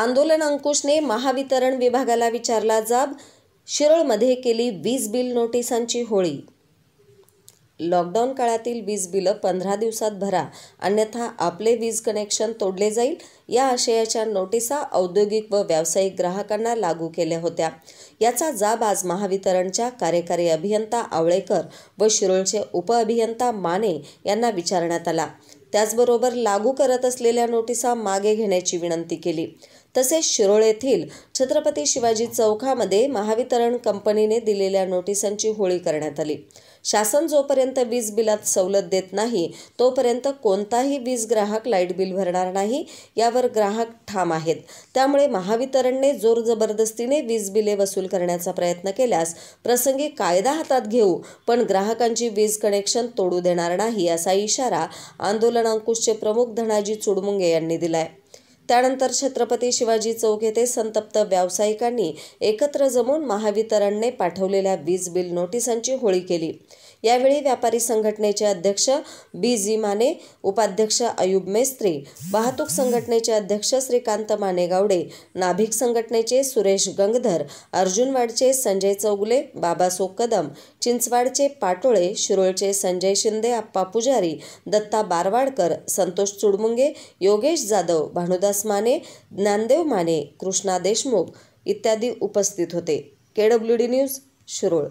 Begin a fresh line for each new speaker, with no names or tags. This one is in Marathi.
आंदोलन अंकुशने महावितरण विभागाला विचारला जाब शिरळमध्ये केली वीज बिल नोटिसांची होळी लॉकडाऊन काळातील वीज बिलं पंधरा दिवसात भरा अन्यथा आपले वीज कनेक्शन तोडले जाईल या आशयाच्या नोटिसा औद्योगिक व व्यावसायिक ग्राहकांना लागू केल्या होत्या याचा जाब आज महावितरणच्या कार्यकारी अभियंता आवळेकर व शिरोळचे उपअभियंता माने यांना विचारण्यात आला त्याचबरोबर लागू करत असलेल्या नोटिसा मागे घेण्याची विनंती केली तसेच शिरोळ येथील छत्रपती शिवाजी चौकामध्ये महावितरण कंपनीने दिलेल्या नोटिसांची होळी करण्यात आली शासन जोपर्यंत वीज बिलात सवलत देत नाही तोपर्यंत कोणताही वीज ग्राहक लाईट बिल भरणार नाही यावर ग्राहक ठाम आहेत त्यामुळे महावितरणने जोर जबरदस्तीने वीज बिले वसूल करण्याचा प्रयत्न केल्यास प्रसंगी कायदा हातात घेऊ पण ग्राहकांची वीज कनेक्शन तोडू देणार नाही असा इशारा आंदोलन अंकुशचे प्रमुख धनाजी चुडमुंगे यांनी दिलाय त्यानंतर छत्रपती शिवाजी चौक येथे संतप्त व्यावसायिकांनी एकत्र जमून महावितरणने पाठवलेल्या वीज बिल नोटिसांची होळी केली यावेळी व्यापारी संघटनेचे अध्यक्ष बी जी माने उपाध्यक्ष अयुब मेस्त्री वाहतूक संघटनेचे अध्यक्ष श्रीकांत माने गावडे नाभिक संघटनेचे सुरेश गंगधर अर्जुनवाडचे संजय चौगुले बाबासो कदम चिंचवाडचे पाटोळे शिरोळचे संजय शिंदे आप्पा पुजारी दत्ता बारवाडकर संतोष चुडमुंगे योगेश जाधव भानुदास माने ज्ञानदेव माने कृष्णा देशमुख इत्यादी उपस्थित होते K W D news Shirol